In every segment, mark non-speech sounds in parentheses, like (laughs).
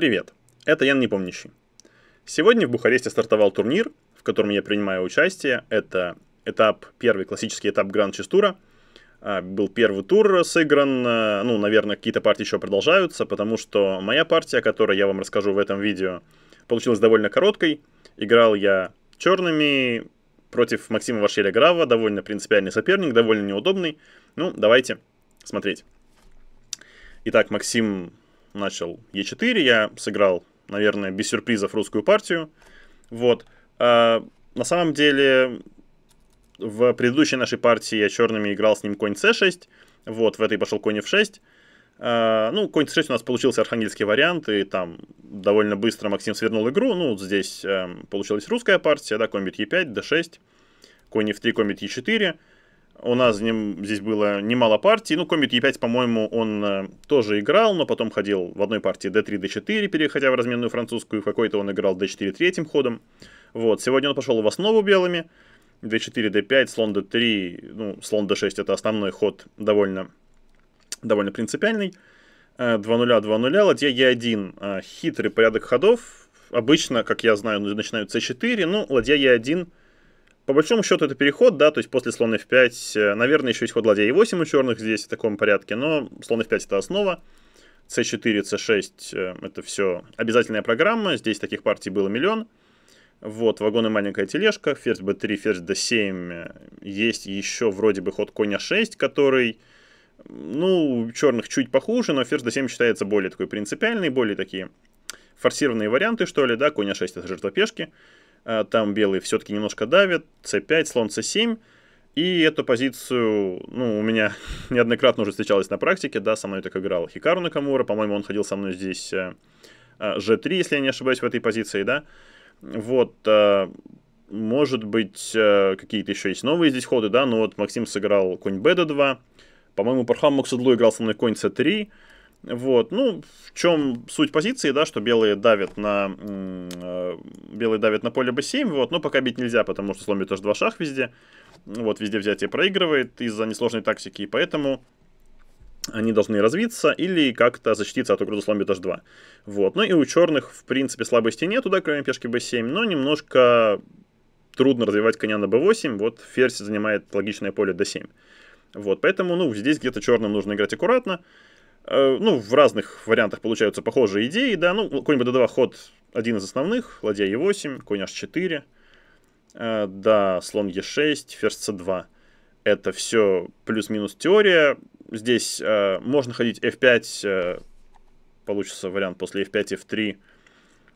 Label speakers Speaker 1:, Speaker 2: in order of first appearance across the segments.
Speaker 1: Привет, это Ян Непомнящий. Сегодня в Бухаресте стартовал турнир, в котором я принимаю участие. Это этап, первый классический этап Гранд-Честура. Был первый тур сыгран, а, ну, наверное, какие-то партии еще продолжаются, потому что моя партия, о которой я вам расскажу в этом видео, получилась довольно короткой. Играл я черными против Максима Вашеля Грава, довольно принципиальный соперник, довольно неудобный. Ну, давайте смотреть. Итак, Максим начал Е4, я сыграл, наверное, без сюрпризов русскую партию. Вот. А, на самом деле, в предыдущей нашей партии я черными играл с ним конь с 6 вот, в этой пошел конь f6. А, ну, конь с 6 у нас получился архангельский вариант, и там довольно быстро Максим свернул игру. Ну, здесь э, получилась русская партия, да, комбит е 5 д 6 конь f3, комбит е 4 у нас здесь было немало партий. Ну, комит e Е5, по-моему, он э, тоже играл, но потом ходил в одной партии d3, d4, переходя в разменную французскую. В какой-то он играл d4 третьим ходом. Вот, сегодня он пошел в основу белыми. d4, d5, слон d3, ну, слон d6 это основной ход довольно, довольно принципиальный. 2 0 2 0 ладья Е1. Хитрый порядок ходов. Обычно, как я знаю, начинают c4, ну, ладья Е1 – по большому счету это переход, да, то есть после слона f5, э, наверное, еще есть ход ладья e8 у черных здесь в таком порядке, но слон f5 это основа, c4, c6 э, это все обязательная программа, здесь таких партий было миллион, вот, вагоны маленькая тележка, ферзь b3, ферзь d7, э, есть еще вроде бы ход коня 6, который, ну, у черных чуть похуже, но ферзь d7 считается более такой принципиальный, более такие форсированные варианты, что ли, да, коня 6 это жертва пешки, а, там белый все-таки немножко давит, c5, слон c7, и эту позицию, ну, у меня (laughs) неоднократно уже встречалась на практике, да, со мной так играл Хикару Накамура, по-моему, он ходил со мной здесь g3, э, э, если я не ошибаюсь, в этой позиции, да, вот, э, может быть, какие-то еще есть новые здесь ходы, да, но вот Максим сыграл конь b 2 по-моему, Пархам Максудлу играл со мной конь c3, вот, ну, в чем суть позиции, да, что белые давят на, э, белые давят на поле b7, вот, но пока бить нельзя, потому что сломит аж два шах везде, вот, везде взятие проигрывает из-за несложной тактики, и поэтому они должны развиться или как-то защититься от угрозы слон h2. Вот. Ну и у черных, в принципе, слабости нету, да, кроме пешки b7, но немножко трудно развивать коня на b8. Вот ферзь занимает логичное поле d7. Вот, поэтому, ну, здесь где-то черным нужно играть аккуратно. Э, ну, в разных вариантах получаются похожие идеи, да, ну, конь bd2 ход один из основных, ладья е 8 конь h4, э, да, слон е 6 ферзь c2. Это все плюс-минус теория. Здесь э, можно ходить f5, получится вариант после f5, f3,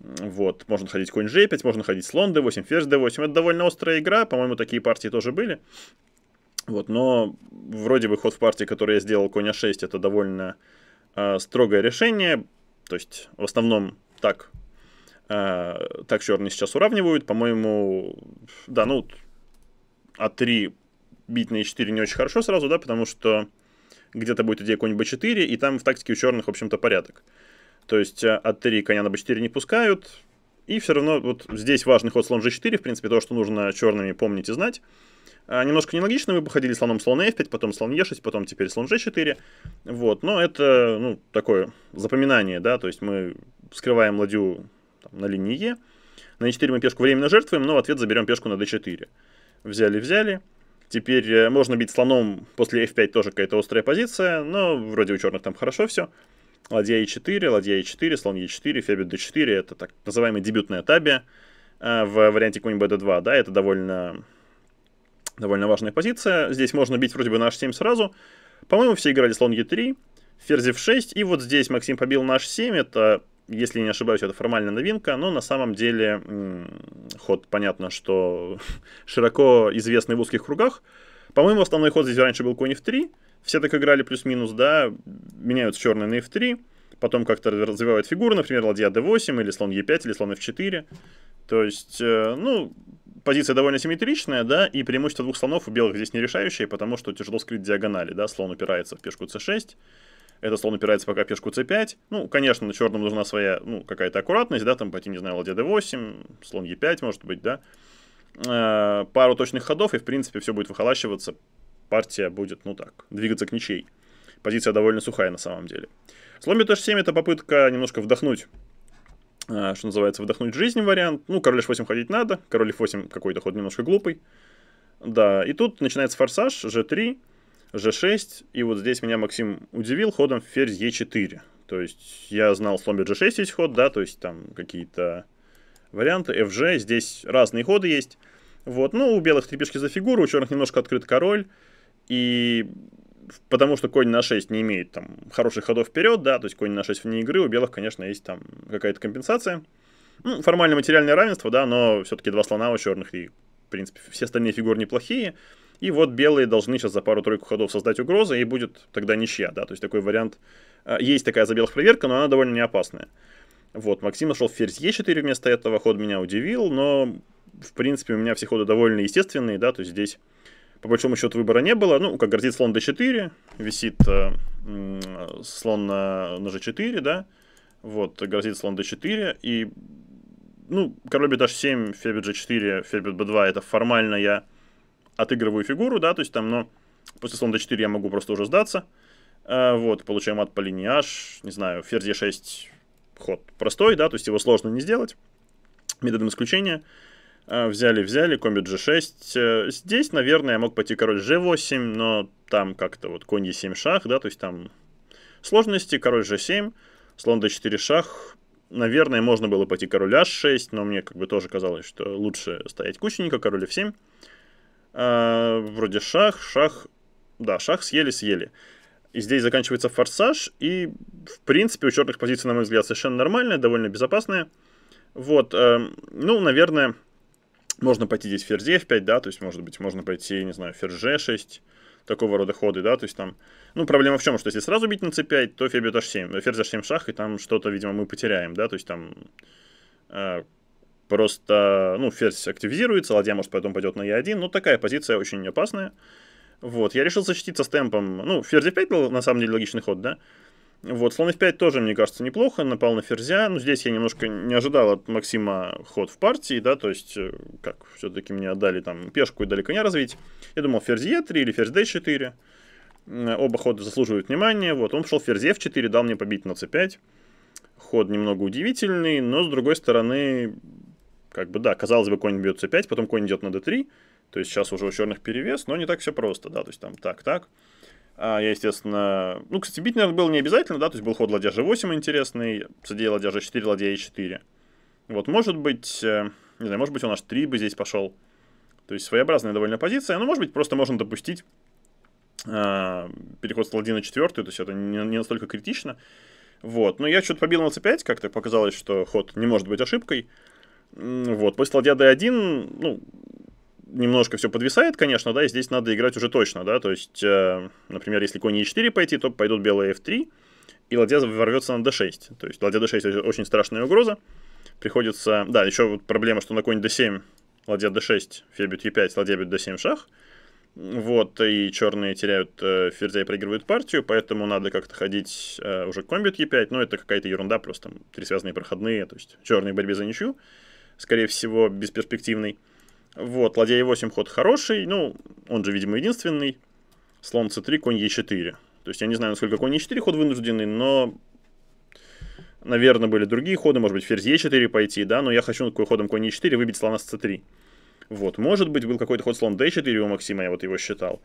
Speaker 1: вот, можно ходить конь g5, можно ходить слон d8, ферзь d8. Это довольно острая игра, по-моему, такие партии тоже были. Вот, но вроде бы ход в партии, который я сделал коня 6, это довольно э, строгое решение. То есть в основном так, э, так черные сейчас уравнивают. По-моему, да, ну, А3 бить на Е4 не очень хорошо сразу, да, потому что где-то будет идея конь b4, и там в тактике у черных, в общем-то, порядок. То есть А3 коня на b4 не пускают, и все равно вот здесь важный ход слон g4, в принципе, то, что нужно черными помнить и знать. А, немножко нелогично мы походили слоном слон f5, потом слон e6, потом теперь слон g4. Вот, но это, ну, такое запоминание, да, то есть мы вскрываем ладью там, на линии e, на e4 мы пешку временно жертвуем, но в ответ заберем пешку на d4. Взяли, взяли. Теперь э, можно бить слоном после f5, тоже какая-то острая позиция, но вроде у черных там хорошо все. Ладья e4, ладья e4, слон e4, фебит d4, это так называемый дебютная табия э, в варианте конь bd2, да, это довольно Довольно важная позиция. Здесь можно бить вроде бы на h7 сразу. По-моему, все играли слон e3, ферзь f6. И вот здесь Максим побил на h7. Это, если не ошибаюсь, это формальная новинка. Но на самом деле ход, понятно, что (laughs) широко известный в узких кругах. По-моему, основной ход здесь раньше был конь f3. Все так играли плюс-минус, да. Меняются черные на f3. Потом как-то развивают фигуры, например, ладья d8 или слон e5 или слон f4. То есть, э, ну, позиция довольно симметричная, да, и преимущество двух слонов у белых здесь не решающее, потому что тяжело скрыть диагонали, да, слон упирается в пешку c6, этот слон упирается пока в пешку c5, ну, конечно, на черном нужна своя, ну, какая-то аккуратность, да, там пойти, не знаю, ладья d8, слон e5, может быть, да, э, пару точных ходов, и, в принципе, все будет выхолащиваться, партия будет, ну, так, двигаться к ничей. Позиция довольно сухая на самом деле. Слон b7 это попытка немножко вдохнуть а, что называется, выдохнуть жизнь вариант. Ну, король f8 ходить надо, король f8 какой-то ход немножко глупый. Да, и тут начинается форсаж, g3, g6, и вот здесь меня Максим удивил ходом ферзь e4. То есть я знал слон g6 есть ход, да, то есть там какие-то варианты, fg, здесь разные ходы есть. Вот, ну, у белых три пешки за фигуру, у черных немножко открыт король, и потому что конь на 6 не имеет там хороших ходов вперед, да, то есть конь на 6 вне игры, у белых, конечно, есть там какая-то компенсация. Ну, формально материальное равенство, да, но все-таки два слона у черных, и, в принципе, все остальные фигуры неплохие. И вот белые должны сейчас за пару-тройку ходов создать угрозы, и будет тогда ничья, да, то есть такой вариант. Э, есть такая за белых проверка, но она довольно неопасная. Вот, Максим нашел ферзь Е4 вместо этого, ход меня удивил, но, в принципе, у меня все ходы довольно естественные, да, то есть здесь по большому счету выбора не было. Ну, как гордит слон d4, висит э, слон на, на g4, да, вот, грозит слон d4, и, ну, король бьет 7 ферзь g4, ферзь b2, это формально я отыгрываю фигуру, да, то есть там, но после слона d4 я могу просто уже сдаться, э, вот, получаем мат по линии h, не знаю, ферзь e6, ход простой, да, то есть его сложно не сделать, методом исключения, а, Взяли-взяли, комбит g6. Э, здесь, наверное, я мог пойти король g8, но там как-то вот конь e7 шах, да, то есть там сложности, король g7, слон d4 шах. Наверное, можно было пойти король h6, но мне как бы тоже казалось, что лучше стоять кученика, король f7. А, вроде шах, шах, да, шах съели-съели. И здесь заканчивается форсаж, и, в принципе, у черных позиция, на мой взгляд, совершенно нормальная, довольно безопасная. Вот, э, ну, наверное, можно пойти здесь ферзь f5, да, то есть, может быть, можно пойти, не знаю, ферзь g6, такого рода ходы, да, то есть там... Ну, проблема в чем, что если сразу бить на c5, то ферзь бьет h7, э, ферзь h7 шах, и там что-то, видимо, мы потеряем, да, то есть там... Э, просто, ну, ферзь активизируется, ладья, может, потом пойдет на e1, но ну, такая позиция очень опасная. Вот, я решил защититься с темпом, ну, ферзь f5 был, на самом деле, логичный ход, да, вот, слон f5 тоже, мне кажется, неплохо, напал на ферзя, но ну, здесь я немножко не ожидал от Максима ход в партии, да, то есть, э, как, все-таки мне отдали там пешку и дали коня развить. Я думал, ферзь e3 или ферзь d4, оба хода заслуживают внимания, вот, он пошел ферзь f4, дал мне побить на c5, ход немного удивительный, но, с другой стороны, как бы, да, казалось бы, конь бьет c5, потом конь идет на d3, то есть сейчас уже у черных перевес, но не так все просто, да, то есть там так-так, а, я, естественно... Ну, кстати, бить, наверное, было не обязательно, да? То есть был ход ладья g8 интересный, ладья ладья g4, ладья e4. Вот, может быть... Э, не знаю, может быть, он аж 3 бы здесь пошел. То есть своеобразная довольно позиция. но может быть, просто можно допустить э, переход с ладьи на четвертую. То есть это не, не настолько критично. Вот. Но я что-то побил на c5, как-то показалось, что ход не может быть ошибкой. Вот. После ладья d1, ну, немножко все подвисает, конечно, да, и здесь надо играть уже точно, да, то есть, э, например, если конь e4 пойти, то пойдут белые f3, и ладья ворвется на d6, то есть ладья d6 очень страшная угроза, приходится, да, еще вот проблема, что на конь d7, ладья d6, ферзь e5, ладья бьет d7 шах, вот, и черные теряют э, ферзя и проигрывают партию, поэтому надо как-то ходить э, уже комбит e5, но это какая-то ерунда, просто там три связанные проходные, то есть черные борьбе за ничью, скорее всего, бесперспективный. Вот, ладья e8 ход хороший, ну, он же, видимо, единственный. Слон c3, конь e4. То есть я не знаю, насколько конь e4 ход вынужденный, но, наверное, были другие ходы, может быть, ферзь e4 пойти, да, но я хочу такой ходом конь e4 выбить слона с c3. Вот, может быть, был какой-то ход слон d4 у Максима, я вот его считал.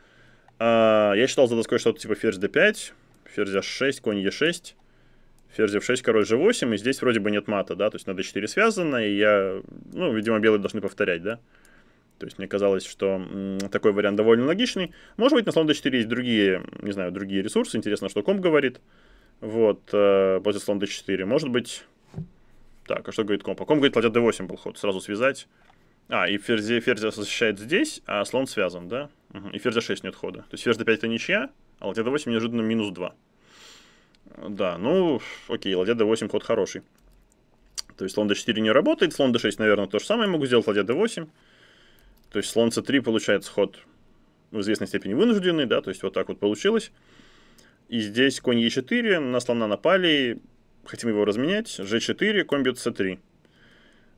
Speaker 1: А, я считал за доской что-то типа ферзь d5, ферзь h6, конь e6, ферзь f6, король g8, и здесь вроде бы нет мата, да, то есть на d4 связано, и я, ну, видимо, белые должны повторять, да. То есть мне казалось, что такой вариант довольно логичный. Может быть, на слон d 4 есть другие, не знаю, другие ресурсы. Интересно, что комп говорит. Вот, э, слон d 4. Может быть... Так, а что говорит комп? А комп говорит, ладья d8 был ход. Сразу связать. А, и ферзь, ферзь защищает здесь, а слон связан, да? Угу. И ферзь d6 нет хода. То есть ферзь d5 это ничья, а ладья d8 неожиданно минус 2. Да, ну, окей, ладья d8 ход хороший. То есть слон d4 не работает, слон d6, наверное, то же самое могу сделать, ладья d8. То есть слон слонца 3 получает ход в известной степени вынужденный, да, то есть вот так вот получилось. И здесь конь Е4, на слона напали, хотим его разменять, G4, конь бьет C3.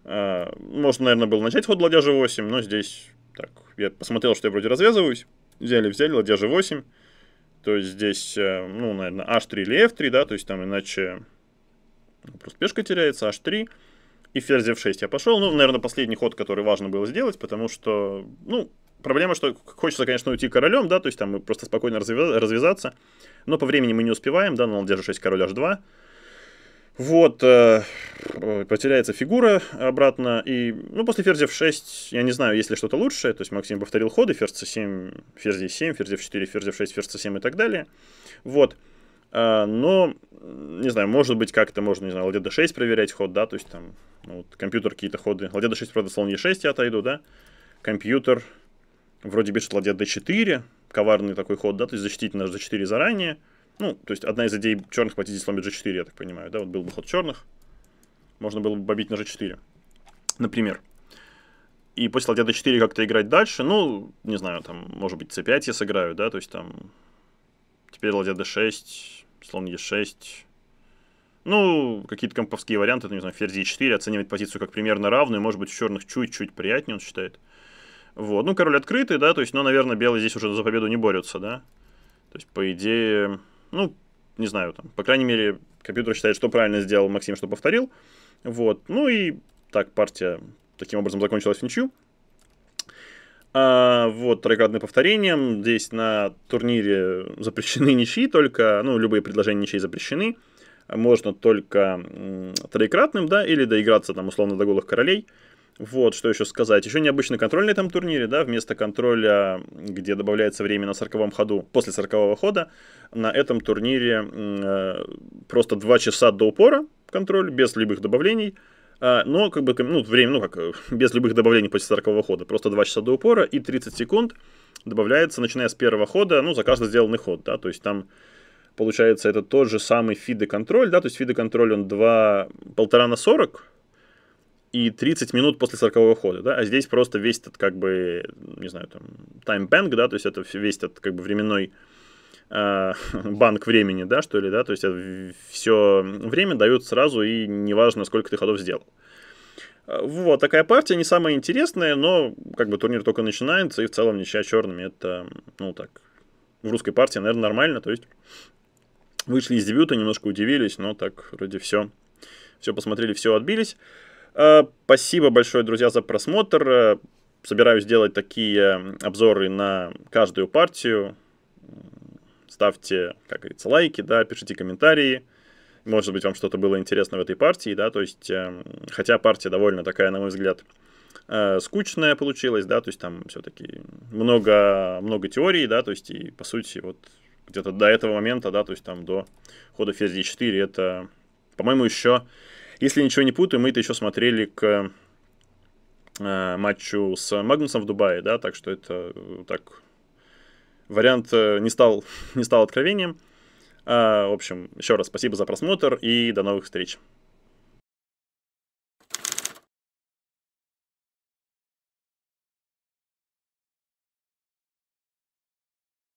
Speaker 1: Можно, наверное, было начать ход ладья G8, но здесь так, я посмотрел, что я вроде развязываюсь, взяли-взяли, ладья G8, то есть здесь, э, ну, наверное, H3 или F3, да, то есть там иначе просто пешка теряется, H3, и ферзь f6 я пошел. Ну, наверное, последний ход, который важно было сделать, потому что, ну, проблема, что хочется, конечно, уйти королем, да, то есть там мы просто спокойно развязаться, но по времени мы не успеваем, да, на ладья g6, король h2. Вот, э, э, потеряется фигура обратно, и, ну, после ферзь f6, я не знаю, есть ли что-то лучшее, то есть Максим повторил ходы, ферзь c7, ферзь e7, ферзь f4, ферзь f6, ферзь c7 и так далее, вот, а, но, не знаю, может быть, как-то можно, не знаю, ладья d 6 проверять ход, да, то есть там, ну, вот, компьютер какие-то ходы, ладья d 6, правда, слон E6 я отойду, да, компьютер вроде пишет ладья d4, коварный такой ход, да, то есть защитить наш d4 заранее. Ну, то есть одна из идей черных пойти здесь сломит g4, я так понимаю, да, вот был бы ход черных, можно было бы бобить на g4, например. И после ладья d4 как-то играть дальше, ну, не знаю, там, может быть, c5 я сыграю, да, то есть там теперь ладья d6, слон Е6. Ну, какие-то комповские варианты, не знаю, ферзь Е4, оценивать позицию как примерно равную, может быть, у черных чуть-чуть приятнее, он считает. Вот, ну, король открытый, да, то есть, ну, наверное, белые здесь уже за победу не борются, да. То есть, по идее, ну, не знаю, там, по крайней мере, компьютер считает, что правильно сделал Максим, что повторил. Вот, ну и так партия таким образом закончилась в ничью. А, вот, тройкратное повторение. Здесь на турнире запрещены ничьи только, ну, любые предложения ничьи запрещены. Можно только троекратным, да, или доиграться там условно до голых королей. Вот, что еще сказать. Еще необычный контроль на этом турнире, да, вместо контроля, где добавляется время на 40 ходу, после 40 хода, на этом турнире э, просто 2 часа до упора контроль, без любых добавлений – а, но как бы ну, время, ну как, э, (laughs) без любых добавлений после 40 хода, просто 2 часа до упора и 30 секунд добавляется, начиная с первого хода, ну, за каждый сделанный ход, да, то есть там получается это тот же самый фиды контроль, да, то есть фиды контроль он 2, полтора на 40 и 30 минут после 40 хода, да, а здесь просто весь этот как бы, не знаю, там, таймбэнк, да, то есть это весь этот как бы временной Э, (laughs) банк времени, да, что ли, да, то есть все время дают сразу, и неважно, сколько ты ходов сделал. Э, вот, такая партия не самая интересная, но как бы турнир только начинается, и в целом ничья черными, это, ну так, в русской партии, наверное, нормально, то есть вышли из дебюта, немножко удивились, но так вроде все, все посмотрели, все отбились. Э, спасибо большое, друзья, за просмотр. Собираюсь делать такие обзоры на каждую партию ставьте, как говорится, лайки, да, пишите комментарии. Может быть, вам что-то было интересно в этой партии, да, то есть, э, хотя партия довольно такая, на мой взгляд, э, скучная получилась, да, то есть там все-таки много, много теорий, да, то есть и, по сути, вот где-то до этого момента, да, то есть там до хода ферзь d4, это, по-моему, еще, если ничего не путаю, мы это еще смотрели к э, матчу с Магнусом в Дубае, да, так что это э, так Вариант э, не стал, (laughs) не стал откровением. А, в общем, еще раз спасибо за просмотр и до новых встреч.